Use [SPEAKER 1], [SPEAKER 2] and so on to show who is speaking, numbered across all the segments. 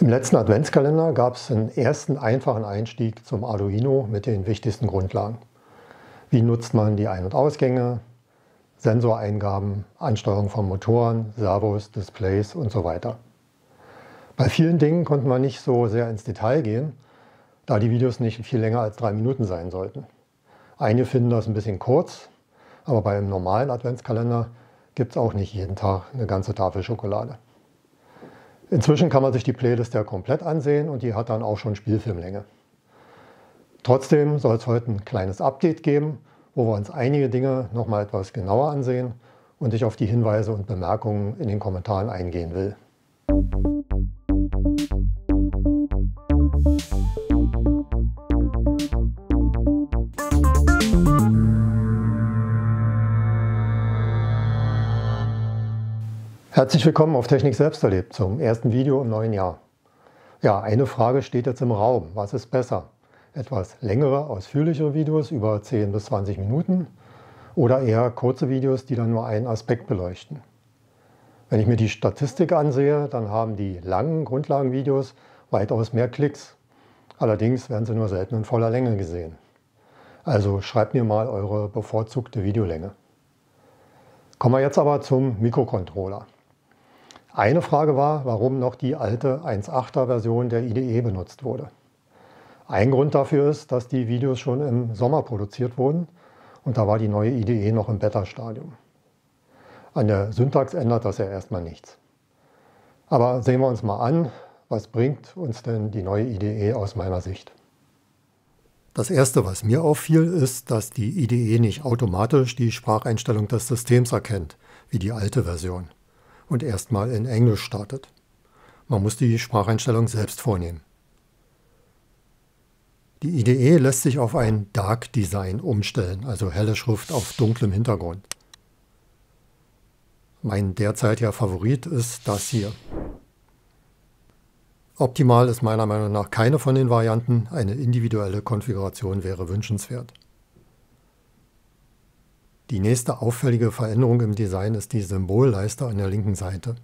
[SPEAKER 1] Im letzten Adventskalender gab es einen ersten einfachen Einstieg zum Arduino mit den wichtigsten Grundlagen. Wie nutzt man die Ein- und Ausgänge, Sensoreingaben, Ansteuerung von Motoren, Servos, Displays und so weiter. Bei vielen Dingen konnte man nicht so sehr ins Detail gehen, da die Videos nicht viel länger als drei Minuten sein sollten. Einige finden das ein bisschen kurz, aber bei einem normalen Adventskalender gibt es auch nicht jeden Tag eine ganze Tafel Schokolade. Inzwischen kann man sich die Playlist ja komplett ansehen und die hat dann auch schon Spielfilmlänge. Trotzdem soll es heute ein kleines Update geben, wo wir uns einige Dinge nochmal etwas genauer ansehen und ich auf die Hinweise und Bemerkungen in den Kommentaren eingehen will. Herzlich willkommen auf Technik selbst erlebt zum ersten Video im neuen Jahr. Ja, eine Frage steht jetzt im Raum. Was ist besser? Etwas längere, ausführlichere Videos über 10 bis 20 Minuten oder eher kurze Videos, die dann nur einen Aspekt beleuchten? Wenn ich mir die Statistik ansehe, dann haben die langen Grundlagenvideos weitaus mehr Klicks. Allerdings werden sie nur selten in voller Länge gesehen. Also schreibt mir mal eure bevorzugte Videolänge. Kommen wir jetzt aber zum Mikrocontroller. Eine Frage war, warum noch die alte 1.8er Version der IDE benutzt wurde. Ein Grund dafür ist, dass die Videos schon im Sommer produziert wurden und da war die neue IDE noch im Beta-Stadium. An der Syntax ändert das ja erstmal nichts. Aber sehen wir uns mal an, was bringt uns denn die neue IDE aus meiner Sicht? Das Erste, was mir auffiel, ist, dass die IDE nicht automatisch die Spracheinstellung des Systems erkennt, wie die alte Version und erstmal in Englisch startet. Man muss die Spracheinstellung selbst vornehmen. Die IDE lässt sich auf ein Dark Design umstellen, also helle Schrift auf dunklem Hintergrund. Mein derzeitiger Favorit ist das hier. Optimal ist meiner Meinung nach keine von den Varianten, eine individuelle Konfiguration wäre wünschenswert. Die nächste auffällige Veränderung im Design ist die Symbolleiste an der linken Seite.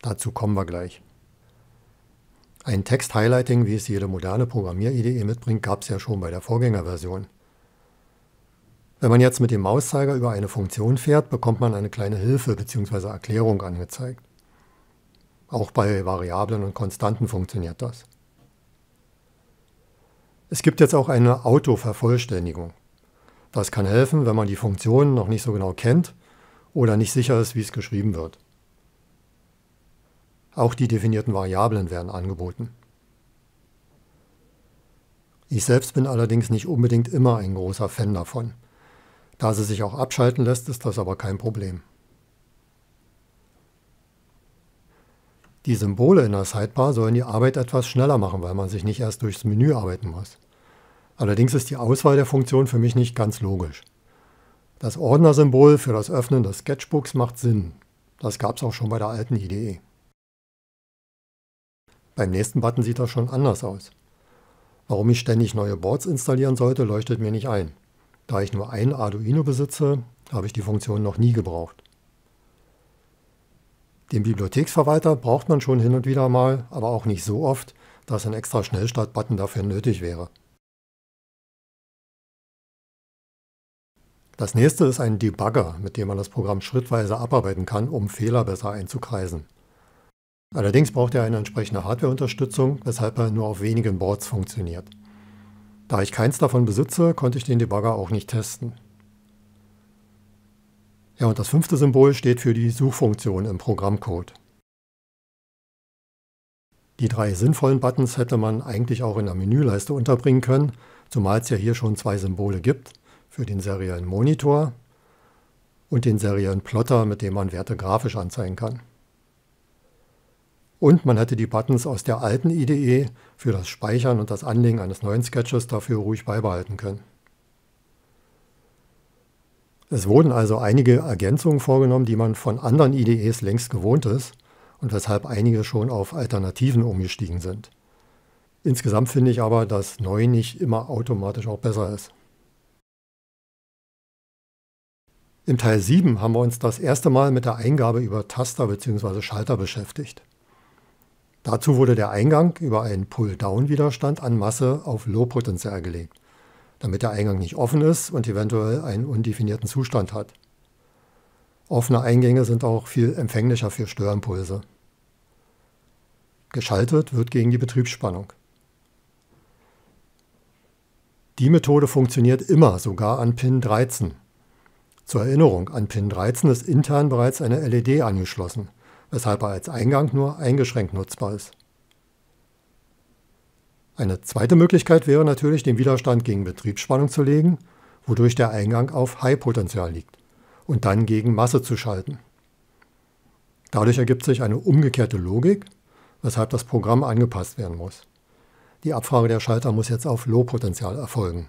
[SPEAKER 1] Dazu kommen wir gleich. Ein Text-Highlighting, wie es jede moderne Programmier-IDE mitbringt, gab es ja schon bei der Vorgängerversion. Wenn man jetzt mit dem Mauszeiger über eine Funktion fährt, bekommt man eine kleine Hilfe bzw. Erklärung angezeigt. Auch bei Variablen und Konstanten funktioniert das. Es gibt jetzt auch eine Autovervollständigung. Das kann helfen, wenn man die Funktionen noch nicht so genau kennt oder nicht sicher ist, wie es geschrieben wird. Auch die definierten Variablen werden angeboten. Ich selbst bin allerdings nicht unbedingt immer ein großer Fan davon. Da sie sich auch abschalten lässt, ist das aber kein Problem. Die Symbole in der Sidebar sollen die Arbeit etwas schneller machen, weil man sich nicht erst durchs Menü arbeiten muss. Allerdings ist die Auswahl der Funktion für mich nicht ganz logisch. Das Ordnersymbol für das Öffnen des Sketchbooks macht Sinn. Das gab es auch schon bei der alten IDE. Beim nächsten Button sieht das schon anders aus. Warum ich ständig neue Boards installieren sollte, leuchtet mir nicht ein. Da ich nur ein Arduino besitze, habe ich die Funktion noch nie gebraucht. Den Bibliotheksverwalter braucht man schon hin und wieder mal, aber auch nicht so oft, dass ein extra Schnellstart-Button dafür nötig wäre. Das nächste ist ein Debugger, mit dem man das Programm schrittweise abarbeiten kann, um Fehler besser einzukreisen. Allerdings braucht er eine entsprechende Hardwareunterstützung, weshalb er nur auf wenigen Boards funktioniert. Da ich keins davon besitze, konnte ich den Debugger auch nicht testen. Ja, und das fünfte Symbol steht für die Suchfunktion im Programmcode. Die drei sinnvollen Buttons hätte man eigentlich auch in der Menüleiste unterbringen können, zumal es ja hier schon zwei Symbole gibt – für den seriellen Monitor und den seriellen Plotter, mit dem man Werte grafisch anzeigen kann. Und man hätte die Buttons aus der alten IDE für das Speichern und das Anlegen eines neuen Sketches dafür ruhig beibehalten können. Es wurden also einige Ergänzungen vorgenommen, die man von anderen IDEs längst gewohnt ist und weshalb einige schon auf Alternativen umgestiegen sind. Insgesamt finde ich aber, dass neu nicht immer automatisch auch besser ist. Im Teil 7 haben wir uns das erste Mal mit der Eingabe über Taster bzw. Schalter beschäftigt. Dazu wurde der Eingang über einen Pull-Down-Widerstand an Masse auf Low-Potenzial gelegt, damit der Eingang nicht offen ist und eventuell einen undefinierten Zustand hat. Offene Eingänge sind auch viel empfänglicher für Störimpulse. Geschaltet wird gegen die Betriebsspannung. Die Methode funktioniert immer, sogar an Pin 13. Zur Erinnerung, an Pin 13 ist intern bereits eine LED angeschlossen, weshalb er als Eingang nur eingeschränkt nutzbar ist. Eine zweite Möglichkeit wäre natürlich, den Widerstand gegen Betriebsspannung zu legen, wodurch der Eingang auf High-Potential liegt, und dann gegen Masse zu schalten. Dadurch ergibt sich eine umgekehrte Logik, weshalb das Programm angepasst werden muss. Die Abfrage der Schalter muss jetzt auf Low-Potential erfolgen.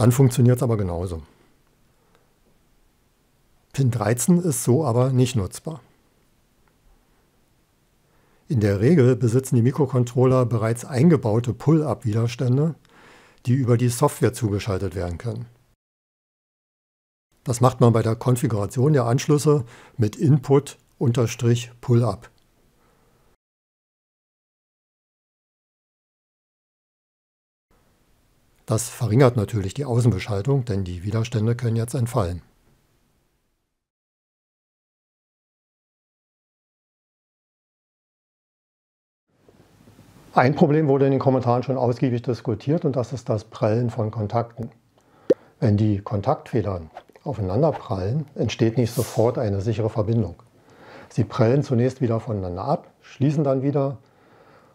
[SPEAKER 1] Dann funktioniert es aber genauso. PIN 13 ist so aber nicht nutzbar. In der Regel besitzen die Mikrocontroller bereits eingebaute Pull-up-Widerstände, die über die Software zugeschaltet werden können. Das macht man bei der Konfiguration der Anschlüsse mit Input-Pull-up. Das verringert natürlich die Außenbeschaltung, denn die Widerstände können jetzt entfallen. Ein Problem wurde in den Kommentaren schon ausgiebig diskutiert und das ist das Prellen von Kontakten. Wenn die Kontaktfedern aufeinander prallen, entsteht nicht sofort eine sichere Verbindung. Sie prellen zunächst wieder voneinander ab, schließen dann wieder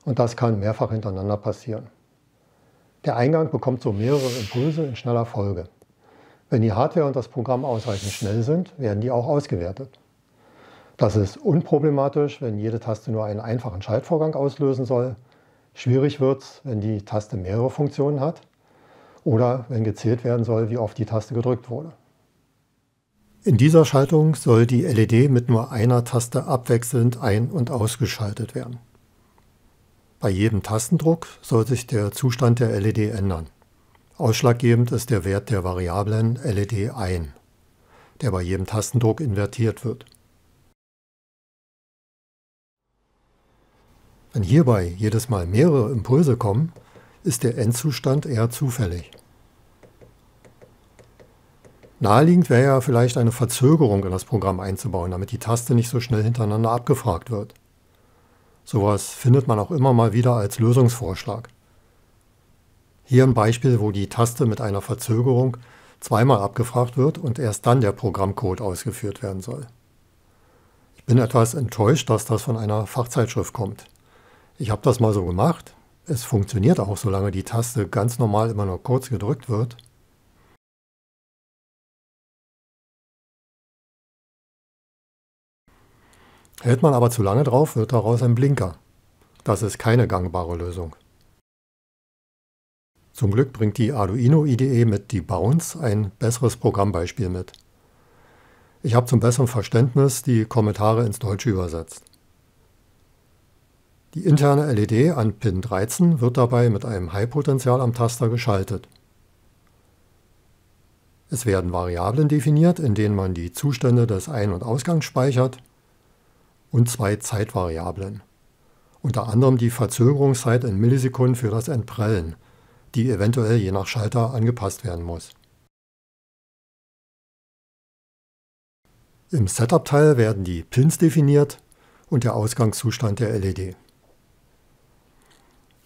[SPEAKER 1] und das kann mehrfach hintereinander passieren. Der Eingang bekommt so mehrere Impulse in schneller Folge. Wenn die Hardware und das Programm ausreichend schnell sind, werden die auch ausgewertet. Das ist unproblematisch, wenn jede Taste nur einen einfachen Schaltvorgang auslösen soll. Schwierig wird es, wenn die Taste mehrere Funktionen hat oder wenn gezählt werden soll, wie oft die Taste gedrückt wurde. In dieser Schaltung soll die LED mit nur einer Taste abwechselnd ein- und ausgeschaltet werden. Bei jedem Tastendruck soll sich der Zustand der LED ändern. Ausschlaggebend ist der Wert der Variablen LED ein, der bei jedem Tastendruck invertiert wird. Wenn hierbei jedes Mal mehrere Impulse kommen, ist der Endzustand eher zufällig. Naheliegend wäre ja vielleicht eine Verzögerung in das Programm einzubauen, damit die Taste nicht so schnell hintereinander abgefragt wird. Sowas findet man auch immer mal wieder als Lösungsvorschlag. Hier ein Beispiel, wo die Taste mit einer Verzögerung zweimal abgefragt wird und erst dann der Programmcode ausgeführt werden soll. Ich bin etwas enttäuscht, dass das von einer Fachzeitschrift kommt. Ich habe das mal so gemacht. Es funktioniert auch, solange die Taste ganz normal immer nur kurz gedrückt wird. Hält man aber zu lange drauf, wird daraus ein Blinker. Das ist keine gangbare Lösung. Zum Glück bringt die Arduino IDE mit die Bounce ein besseres Programmbeispiel mit. Ich habe zum besseren Verständnis die Kommentare ins Deutsche übersetzt. Die interne LED an Pin 13 wird dabei mit einem High-Potential am Taster geschaltet. Es werden Variablen definiert, in denen man die Zustände des Ein- und Ausgangs speichert und zwei Zeitvariablen. Unter anderem die Verzögerungszeit in Millisekunden für das Entprellen, die eventuell je nach Schalter angepasst werden muss. Im Setup-Teil werden die Pins definiert und der Ausgangszustand der LED.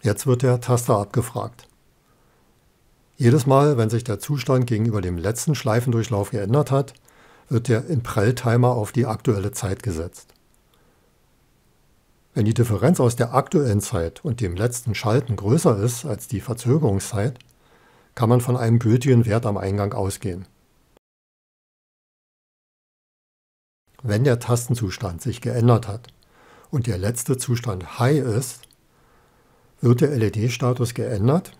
[SPEAKER 1] Jetzt wird der Taster abgefragt. Jedes Mal, wenn sich der Zustand gegenüber dem letzten Schleifendurchlauf geändert hat, wird der Imprell-Timer auf die aktuelle Zeit gesetzt. Wenn die Differenz aus der aktuellen Zeit und dem letzten Schalten größer ist als die Verzögerungszeit, kann man von einem gültigen Wert am Eingang ausgehen. Wenn der Tastenzustand sich geändert hat und der letzte Zustand High ist, wird der LED-Status geändert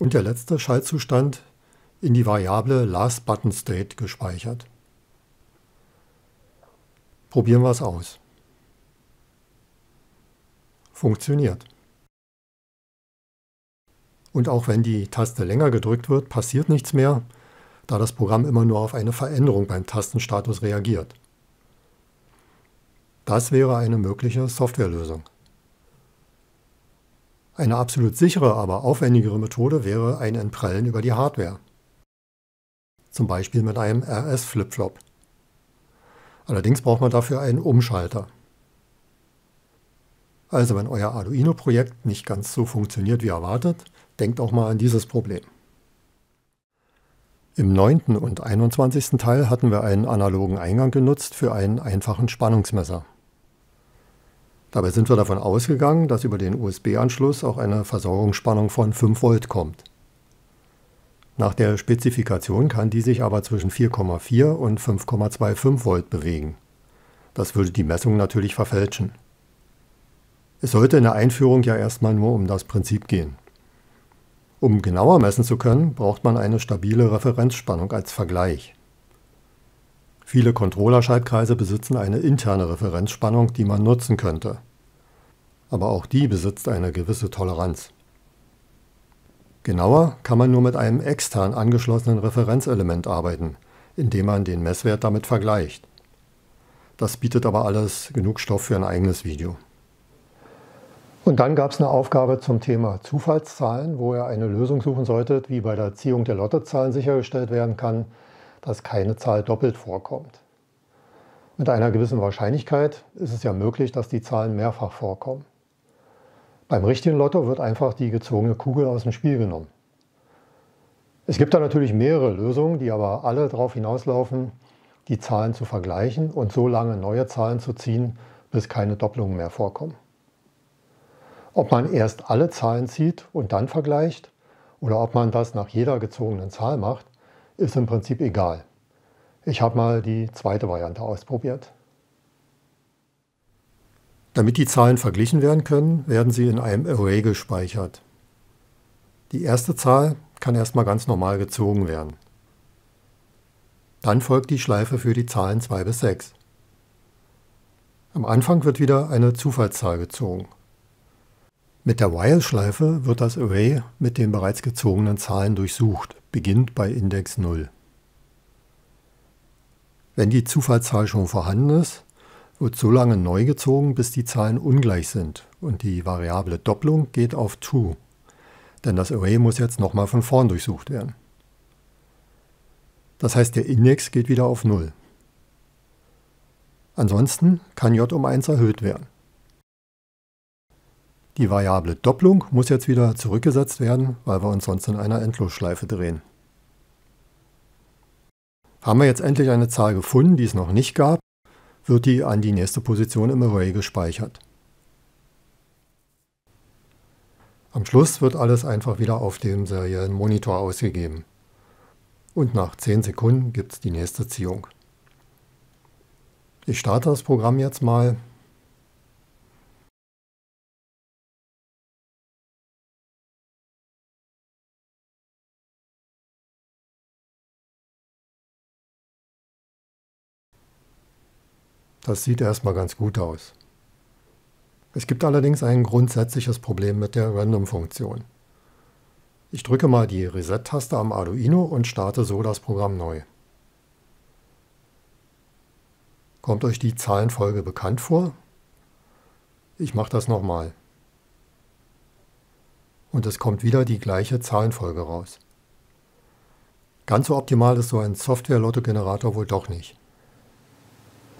[SPEAKER 1] und der letzte Schaltzustand in die Variable LastButtonState gespeichert. Probieren wir es aus funktioniert. Und auch wenn die Taste länger gedrückt wird, passiert nichts mehr, da das Programm immer nur auf eine Veränderung beim Tastenstatus reagiert. Das wäre eine mögliche Softwarelösung. Eine absolut sichere, aber aufwendigere Methode wäre ein Entprellen über die Hardware. Zum Beispiel mit einem RS-Flipflop. Allerdings braucht man dafür einen Umschalter. Also wenn euer Arduino-Projekt nicht ganz so funktioniert wie erwartet, denkt auch mal an dieses Problem. Im 9. und 21. Teil hatten wir einen analogen Eingang genutzt für einen einfachen Spannungsmesser. Dabei sind wir davon ausgegangen, dass über den USB-Anschluss auch eine Versorgungsspannung von 5 Volt kommt. Nach der Spezifikation kann die sich aber zwischen 4,4 und 5,25 Volt bewegen. Das würde die Messung natürlich verfälschen. Es sollte in der Einführung ja erstmal nur um das Prinzip gehen. Um genauer messen zu können, braucht man eine stabile Referenzspannung als Vergleich. Viele Controller-Schaltkreise besitzen eine interne Referenzspannung, die man nutzen könnte. Aber auch die besitzt eine gewisse Toleranz. Genauer kann man nur mit einem extern angeschlossenen Referenzelement arbeiten, indem man den Messwert damit vergleicht. Das bietet aber alles genug Stoff für ein eigenes Video. Und dann gab es eine Aufgabe zum Thema Zufallszahlen, wo ihr eine Lösung suchen solltet, wie bei der Erziehung der Lottozahlen sichergestellt werden kann, dass keine Zahl doppelt vorkommt. Mit einer gewissen Wahrscheinlichkeit ist es ja möglich, dass die Zahlen mehrfach vorkommen. Beim richtigen Lotto wird einfach die gezogene Kugel aus dem Spiel genommen. Es gibt da natürlich mehrere Lösungen, die aber alle darauf hinauslaufen, die Zahlen zu vergleichen und so lange neue Zahlen zu ziehen, bis keine Doppelungen mehr vorkommen. Ob man erst alle Zahlen zieht und dann vergleicht oder ob man das nach jeder gezogenen Zahl macht, ist im Prinzip egal. Ich habe mal die zweite Variante ausprobiert. Damit die Zahlen verglichen werden können, werden sie in einem Array gespeichert. Die erste Zahl kann erstmal ganz normal gezogen werden. Dann folgt die Schleife für die Zahlen 2 bis 6. Am Anfang wird wieder eine Zufallszahl gezogen. Mit der While-Schleife wird das Array mit den bereits gezogenen Zahlen durchsucht, beginnt bei Index 0. Wenn die Zufallszahl schon vorhanden ist, wird so lange neu gezogen, bis die Zahlen ungleich sind und die Variable Doppelung geht auf True, denn das Array muss jetzt nochmal von vorn durchsucht werden. Das heißt, der Index geht wieder auf 0. Ansonsten kann j um 1 erhöht werden. Die Variable Doppelung muss jetzt wieder zurückgesetzt werden, weil wir uns sonst in einer Endlosschleife drehen. Haben wir jetzt endlich eine Zahl gefunden, die es noch nicht gab, wird die an die nächste Position im Array gespeichert. Am Schluss wird alles einfach wieder auf dem seriellen Monitor ausgegeben. Und nach 10 Sekunden gibt es die nächste Ziehung. Ich starte das Programm jetzt mal Das sieht erstmal ganz gut aus. Es gibt allerdings ein grundsätzliches Problem mit der Random-Funktion. Ich drücke mal die Reset-Taste am Arduino und starte so das Programm neu. Kommt euch die Zahlenfolge bekannt vor? Ich mache das nochmal. Und es kommt wieder die gleiche Zahlenfolge raus. Ganz so optimal ist so ein Software-Lotto-Generator wohl doch nicht.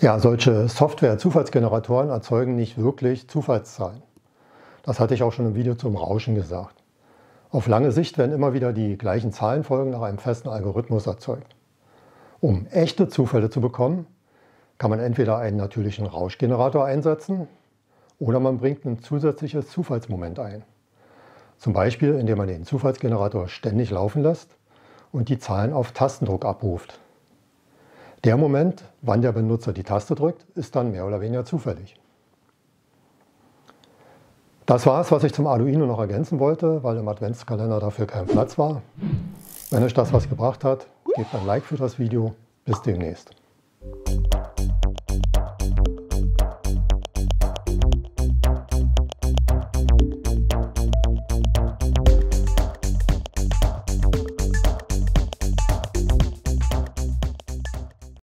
[SPEAKER 1] Ja, solche Software-Zufallsgeneratoren erzeugen nicht wirklich Zufallszahlen. Das hatte ich auch schon im Video zum Rauschen gesagt. Auf lange Sicht werden immer wieder die gleichen Zahlenfolgen nach einem festen Algorithmus erzeugt. Um echte Zufälle zu bekommen, kann man entweder einen natürlichen Rauschgenerator einsetzen oder man bringt ein zusätzliches Zufallsmoment ein. Zum Beispiel, indem man den Zufallsgenerator ständig laufen lässt und die Zahlen auf Tastendruck abruft. Der Moment, wann der Benutzer die Taste drückt, ist dann mehr oder weniger zufällig. Das war es, was ich zum Arduino noch ergänzen wollte, weil im Adventskalender dafür kein Platz war. Wenn euch das was gebracht hat, gebt ein Like für das Video. Bis demnächst.